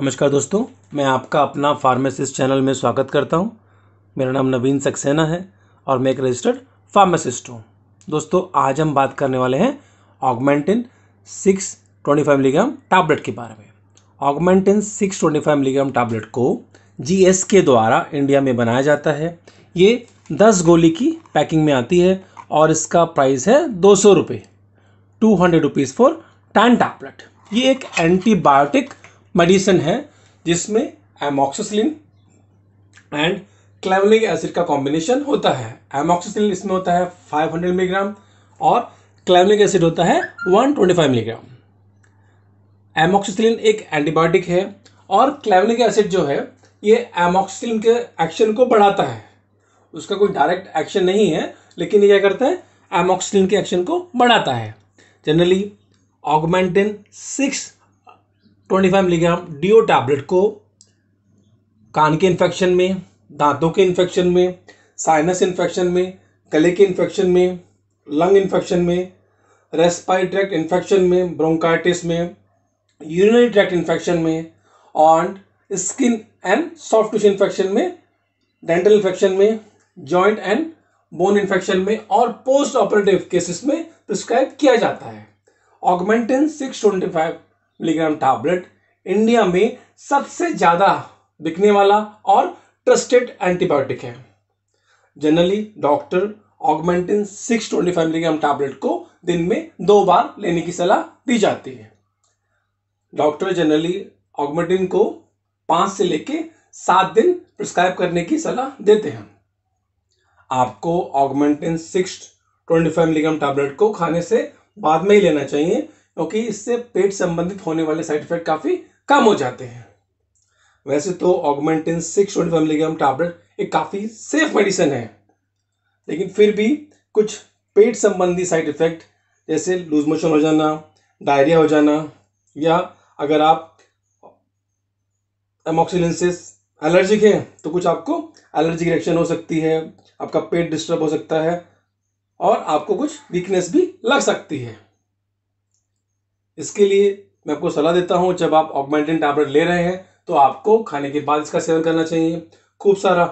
नमस्कार दोस्तों मैं आपका अपना फार्मासिस्ट चैनल में स्वागत करता हूं मेरा नाम नवीन सक्सेना है और मैं एक रजिस्टर्ड फार्मासिस्ट हूं दोस्तों आज हम बात करने वाले हैं Augmentin six twenty five milligram tablet के बारे में Augmentin six twenty five milligram tablet को जी के द्वारा इंडिया में बनाया जाता है ये दस गोली की पैकिंग में आती है और इसका प्राइस है दो सौ रुपये two hundred rupees for ten tablet ये एक एंटीबायोटिक मेडिसिन है जिसमें एमोक्सोसिलिन एंड क्लेवलिंग एसिड का कॉम्बिनेशन होता है एमोक्सोसिलिन इसमें होता है 500 मिलीग्राम और क्लेवलिंग एसिड होता है 125 मिलीग्राम एमोक्सोसिलिन एक एंटीबायोटिक है और क्लेवलिक एसिड जो है ये एमोक्सोसिलिन के एक्शन को बढ़ाता है उसका कोई डायरेक्ट एक्शन नहीं है लेकिन ये क्या करता है एमोक्सिलिन के एक्शन को बढ़ाता है generally Augmentin six twenty five milligram Duo tablet को कान के इन्फेक्शन में दांतों के इन्फेक्शन में साइनस इन्फेक्शन में गले के इन्फेक्शन में लंग इन्फेक्शन में रेस्पाइट ट्रैक्ट इन्फेक्शन में ब्रोंकाइटिस में यूरिनरी ट्रैक्ट इन्फेक्शन में और skin and soft tissue infection में डेंटल इन्फेक्शन में जॉइंट एंड बोन इन्फेक्शन में और पोस्ट ऑपरेटिव केसेस में प्रिस्क्राइब किया जाता है Augmentin six twenty five milligram tablet India में सबसे ज़्यादा बिकने वाला और ट्रस्टेड एंटीबायोटिक है generally doctor Augmentin 625 milligram tablet को दिन में दो बार लेने की सलाह दी जाती है डॉक्टर जनरली ऑगमेंटिन को पाँच से लेके सात दिन प्रिस्क्राइब करने की सलाह देते हैं आपको Augmentin six twenty five milligram tablet को खाने से बाद में ही लेना चाहिए क्योंकि तो इससे पेट संबंधित होने वाले साइड इफेक्ट काफ़ी कम हो जाते हैं वैसे तो Augmentin six twenty milligram tablet एक काफ़ी सेफ मेडिसिन है लेकिन फिर भी कुछ पेट संबंधी साइड इफेक्ट जैसे लूज मोशन हो जाना डायरिया हो जाना या अगर आप एमोक्सिलिन से एलर्जिक हैं तो कुछ आपको एलर्जिक रिएक्शन हो सकती है आपका पेट डिस्टर्ब हो सकता है और आपको कुछ वीकनेस भी लग सकती है इसके लिए मैं आपको सलाह देता हूँ जब आप ऑगमेंटेड टैबलेट ले रहे हैं तो आपको खाने के बाद इसका सेवन करना चाहिए खूब सारा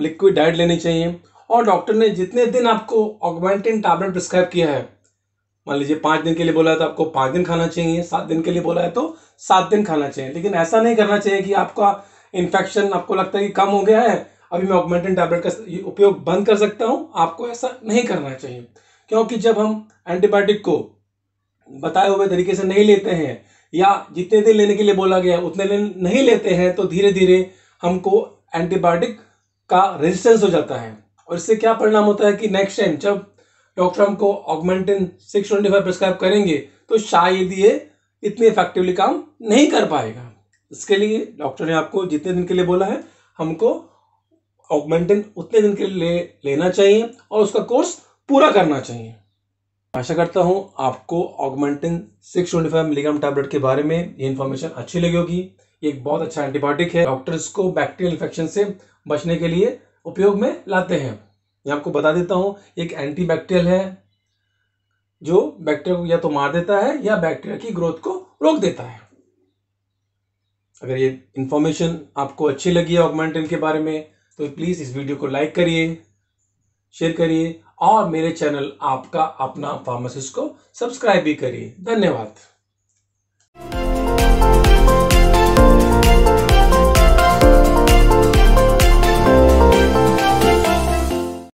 लिक्विड डाइट लेनी चाहिए और डॉक्टर ने जितने दिन आपको ऑगमेंटेड टैबलेट प्रिस्क्राइब किया है मान लीजिए पाँच दिन के लिए बोला है तो आपको पाँच दिन खाना चाहिए सात दिन के लिए बोला है तो सात दिन खाना चाहिए लेकिन ऐसा नहीं करना चाहिए कि आपका इन्फेक्शन आपको लगता है कि कम हो गया है अभी मैं ऑगमेंटेड टैबलेट का उपयोग बंद कर सकता हूँ आपको ऐसा नहीं करना चाहिए क्योंकि जब हम एंटीबायोटिक को बताए हुए तरीके से नहीं लेते हैं या जितने दिन लेने के लिए बोला गया उतने दिन नहीं लेते हैं तो धीरे धीरे हमको एंटीबायोटिक का रेजिस्टेंस हो जाता है और इससे क्या परिणाम होता है कि नेक्स्ट टाइम जब डॉक्टर हमको Augmentin six twenty five prescribe करेंगे तो शायद ये इतनी इफेक्टिवली काम नहीं कर पाएगा इसके लिए डॉक्टर ने आपको जितने दिन के लिए बोला है हमको ऑगमेंटिन उतने दिन के लिए लेना चाहिए और उसका कोर्स पूरा करना चाहिए आशा करता हूँ आपको Augmentin six twenty five milligram tablet के बारे में ये इन्फॉर्मेशन अच्छी लगी होगी ये एक बहुत अच्छा एंटीबायोटिक है डॉक्टर्स को बैक्टीरियल इन्फेक्शन से बचने के लिए उपयोग में लाते हैं मैं आपको बता देता हूँ एक एंटी बैक्टीरियल है जो बैक्टीरिया को या तो मार देता है या बैक्टीरिया की ग्रोथ को रोक देता है अगर ये इन्फॉर्मेशन आपको अच्छी लगी है ऑगमेंटिन के बारे में तो प्लीज़ इस वीडियो को लाइक करिए शेयर करिए और मेरे चैनल आपका अपना फार्मासिस्ट को सब्सक्राइब भी करिए धन्यवाद